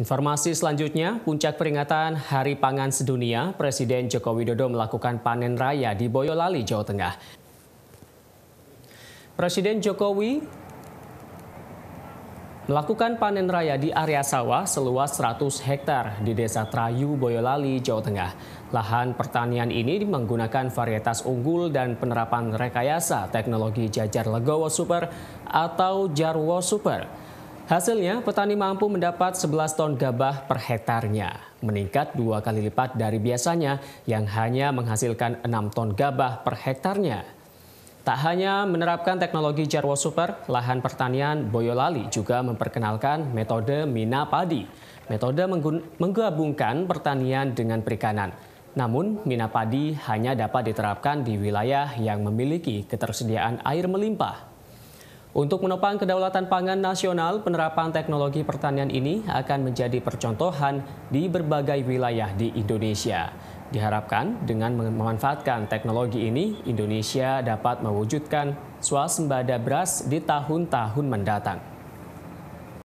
Informasi selanjutnya, puncak peringatan Hari Pangan Sedunia, Presiden Joko Widodo melakukan panen raya di Boyolali, Jawa Tengah. Presiden Jokowi melakukan panen raya di area sawah seluas 100 hektar di Desa Trayu, Boyolali, Jawa Tengah. Lahan pertanian ini menggunakan varietas unggul dan penerapan rekayasa teknologi jajar Legowo Super atau Jarwo Super. Hasilnya, petani mampu mendapat 11 ton gabah per hektarnya, meningkat dua kali lipat dari biasanya yang hanya menghasilkan 6 ton gabah per hektarnya. Tak hanya menerapkan teknologi Jarwo Super, lahan pertanian Boyolali juga memperkenalkan metode Mina Padi. Metode menggabungkan pertanian dengan perikanan. Namun, mina padi hanya dapat diterapkan di wilayah yang memiliki ketersediaan air melimpah. Untuk menopang kedaulatan pangan nasional, penerapan teknologi pertanian ini akan menjadi percontohan di berbagai wilayah di Indonesia. Diharapkan dengan memanfaatkan teknologi ini, Indonesia dapat mewujudkan swasembada beras di tahun-tahun mendatang.